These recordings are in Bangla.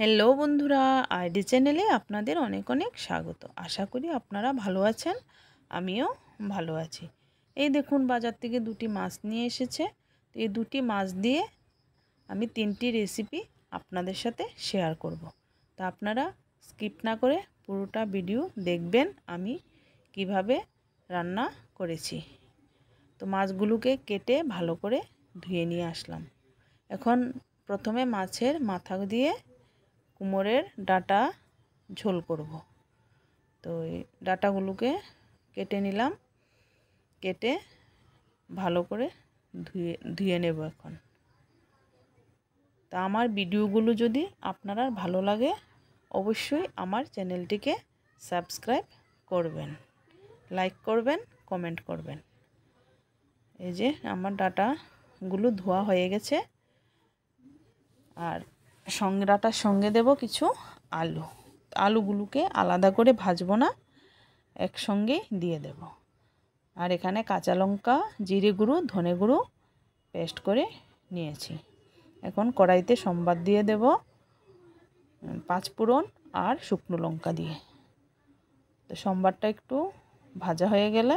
হ্যালো বন্ধুরা আইডি চ্যানেলে আপনাদের অনেক অনেক স্বাগত আশা করি আপনারা ভালো আছেন আমিও ভালো আছি এই দেখুন বাজার থেকে দুটি মাছ নিয়ে এসেছে তো এই দুটি মাছ দিয়ে আমি তিনটি রেসিপি আপনাদের সাথে শেয়ার করব। তা আপনারা স্কিপ না করে পুরোটা ভিডিও দেখবেন আমি কিভাবে রান্না করেছি তো মাছগুলোকে কেটে ভালো করে ধুয়ে নিয়ে আসলাম এখন প্রথমে মাছের মাথা দিয়ে কুমোরের ডাটা ঝোল করব তো এই ডাটাগুলোকে কেটে নিলাম কেটে ভালো করে ধুয়ে ধুয়ে নেব এখন তা আমার ভিডিওগুলো যদি আপনারা ভালো লাগে অবশ্যই আমার চ্যানেলটিকে সাবস্ক্রাইব করবেন লাইক করবেন কমেন্ট করবেন এই যে আমার ডাটাগুলো ধোয়া হয়ে গেছে আর সংগ্রাটার সঙ্গে দেব কিছু আলু আলুগুলোকে আলাদা করে ভাজবো না একসঙ্গে দিয়ে দেব আর এখানে কাঁচা লঙ্কা জিরে গুঁড়ো ধনে গুঁড়ো পেস্ট করে নিয়েছি এখন কড়াইতে সম্বাদ দিয়ে দেব পুরন আর শুকনো লঙ্কা দিয়ে তো সম্বারটা একটু ভাজা হয়ে গেলে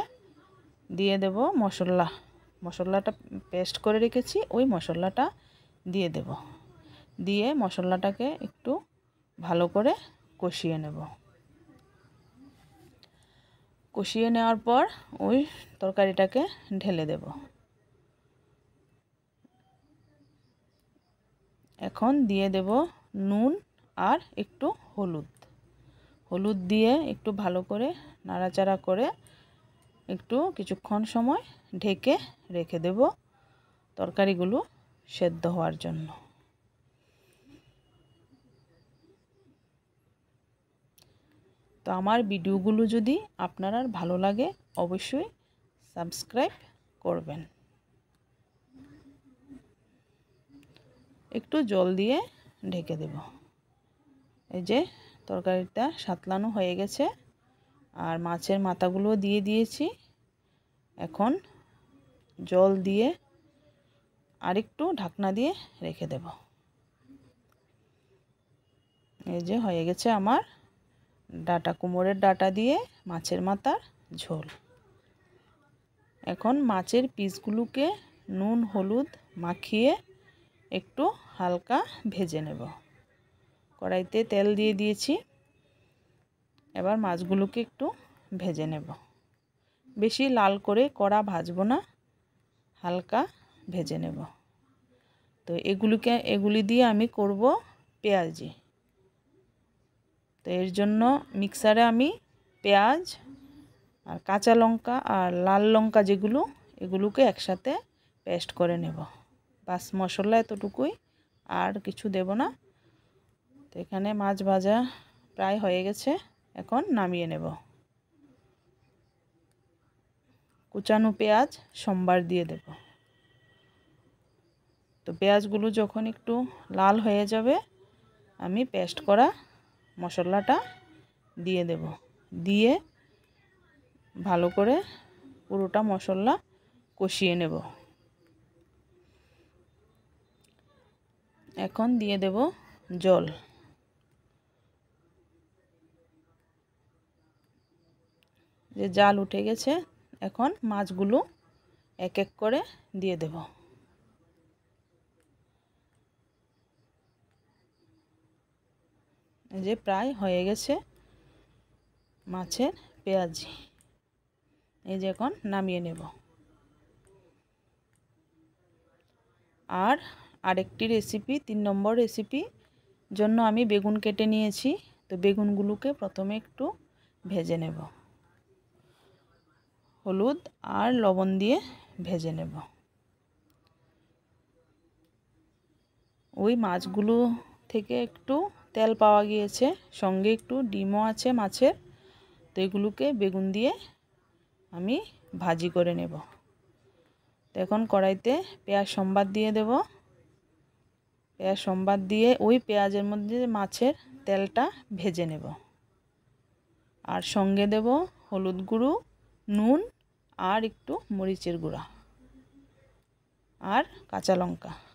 দিয়ে দেব মশলা মশলাটা পেস্ট করে রেখেছি ওই মশলাটা দিয়ে দেব দিয়ে মশলাটাকে একটু ভালো করে কষিয়ে নেব কষিয়ে নেওয়ার পর ওই তরকারিটাকে ঢেলে দেব এখন দিয়ে দেব নুন আর একটু হলুদ হলুদ দিয়ে একটু ভালো করে নাড়াচাড়া করে একটু কিছুক্ষণ সময় ঢেকে রেখে দেব তরকারিগুলো সেদ্ধ হওয়ার জন্য তো আমার ভিডিওগুলো যদি আপনার আর ভালো লাগে অবশ্যই সাবস্ক্রাইব করবেন একটু জল দিয়ে ঢেকে দেব এই যে তরকারিটা সাতলানো হয়ে গেছে আর মাছের মাথাগুলো দিয়ে দিয়েছি এখন জল দিয়ে আরেকটু ঢাকনা দিয়ে রেখে দেব এই যে হয়ে গেছে আমার ডাটা কুমোরের ডাটা দিয়ে মাছের মাথার ঝোল এখন মাছের পিসগুলোকে নুন হলুদ মাখিয়ে একটু হালকা ভেজে নেব কড়াইতে তেল দিয়ে দিয়েছি এবার মাছগুলোকে একটু ভেজে নেব বেশি লাল করে কড়া ভাজবো না হালকা ভেজে নেব তো এগুলিকে এগুলি দিয়ে আমি করব পেঁয়াজি তো এর জন্য মিক্সারে আমি পেঁয়াজ আর কাঁচা লঙ্কা আর লাল লঙ্কা যেগুলো এগুলোকে একসাথে পেস্ট করে নেব বাস মশলা এতটুকুই আর কিছু দেব না তো এখানে মাছ ভাজা প্রায় হয়ে গেছে এখন নামিয়ে নেব কুচানো পেঁয়াজ সোমবার দিয়ে দেব তো পেঁয়াজগুলো যখন একটু লাল হয়ে যাবে আমি পেস্ট করা মশলাটা দিয়ে দেব দিয়ে ভালো করে পুরোটা মশলা কষিয়ে নেব এখন দিয়ে দেব জল যে জাল উঠে গেছে এখন মাছগুলো এক এক করে দিয়ে দেবো যে প্রায় হয়ে গেছে মাছের পেঁয়াজি এই যে এখন নামিয়ে নেব আর আরেকটি রেসিপি তিন নম্বর রেসিপি জন্য আমি বেগুন কেটে নিয়েছি তো বেগুনগুলোকে প্রথমে একটু ভেজে নেব হলুদ আর লবণ দিয়ে ভেজে নেব ওই মাছগুলো থেকে একটু তেল পাওয়া গিয়েছে সঙ্গে একটু ডিমও আছে মাছের তো এগুলোকে বেগুন দিয়ে আমি ভাজি করে নেব তো এখন কড়াইতে পেঁয়াজ সম্বাদ দিয়ে দেব পেঁয়াজ সম্বাদ দিয়ে ওই পেঁয়াজের মধ্যে মাছের তেলটা ভেজে নেব আর সঙ্গে দেব হলুদ গুঁড়ো নুন আর একটু মরিচের গুঁড়া আর কাঁচা লঙ্কা